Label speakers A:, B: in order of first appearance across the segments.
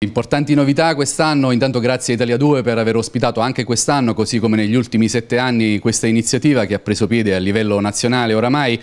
A: Importanti novità quest'anno, intanto grazie a Italia 2 per aver ospitato anche quest'anno, così come negli ultimi sette anni, questa iniziativa che ha preso piede a livello nazionale oramai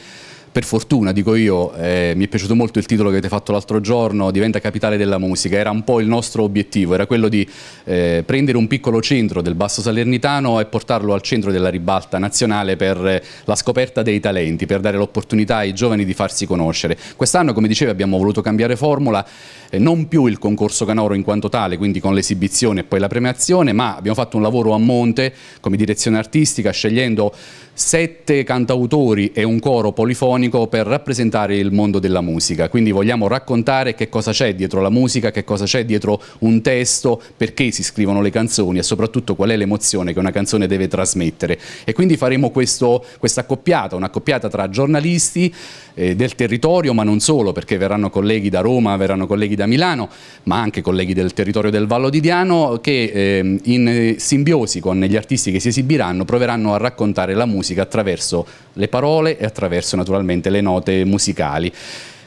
A: per fortuna, dico io, eh, mi è piaciuto molto il titolo che avete fatto l'altro giorno, Diventa capitale della musica, era un po' il nostro obiettivo, era quello di eh, prendere un piccolo centro del Basso Salernitano e portarlo al centro della ribalta nazionale per eh, la scoperta dei talenti, per dare l'opportunità ai giovani di farsi conoscere. Quest'anno, come dicevi, abbiamo voluto cambiare formula, eh, non più il concorso Canoro in quanto tale, quindi con l'esibizione e poi la premiazione, ma abbiamo fatto un lavoro a monte come direzione artistica, scegliendo sette cantautori e un coro polifonico radiofonico per rappresentare il mondo della musica, quindi vogliamo raccontare che cosa c'è dietro la musica, che cosa c'è dietro un testo, perché si scrivono le canzoni e soprattutto qual è l'emozione che una canzone deve trasmettere. E quindi faremo questa accoppiata, un'accoppiata tra giornalisti eh, del territorio, ma non solo, perché verranno colleghi da Roma, verranno colleghi da Milano, ma anche colleghi del territorio del Vallo di Diano, che ehm, eh, in simbiosi con gli artisti che si esibiranno proveranno a raccontare la musica attraverso le parole e attraverso naturalmente le note musicali.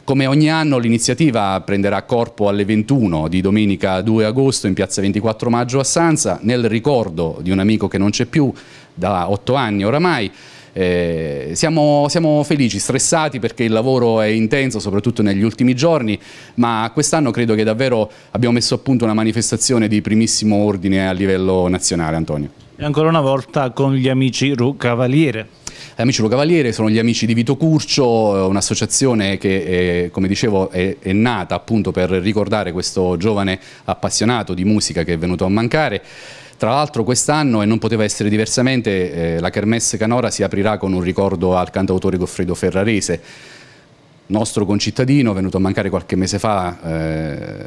A: Come ogni anno l'iniziativa prenderà corpo alle 21 di domenica 2 agosto in piazza 24 maggio a Sanza nel ricordo di un amico che non c'è più da otto anni oramai. Eh, siamo, siamo, felici, stressati perché il lavoro è intenso, soprattutto negli ultimi giorni, ma quest'anno credo che davvero abbiamo messo a punto una manifestazione di primissimo ordine a livello nazionale, Antonio. E ancora una volta con gli amici Ru Cavaliere. Amici Lo Cavaliere sono gli amici di Vito Curcio, eh, un'associazione che è, eh, come dicevo è, è, nata appunto per ricordare questo giovane appassionato di musica che è venuto a mancare. Tra l'altro quest'anno, e non poteva essere diversamente, eh, la Kermesse Canora si aprirà con un ricordo al cantautore Goffredo Ferrarese nostro concittadino venuto a mancare qualche mese fa eh,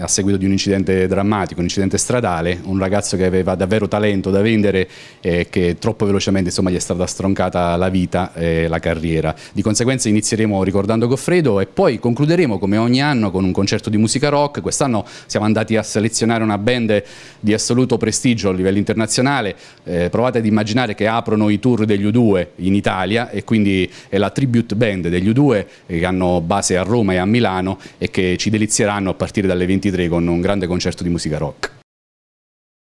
A: a seguito di un incidente drammatico, un incidente stradale, un ragazzo che aveva davvero talento da vendere e che troppo velocemente insomma, gli è stata stroncata la vita e la carriera. Di conseguenza inizieremo ricordando Goffredo e poi concluderemo come ogni anno con un concerto di musica rock. Quest'anno siamo andati a selezionare una band di assoluto prestigio a livello internazionale. Eh, provate ad immaginare che aprono i tour degli U2 in Italia e quindi è la tribute band degli U2 eh, che hanno base a Roma e a Milano e che ci delizieranno a partire dalle 20 2023 con un grande concerto di musica rock.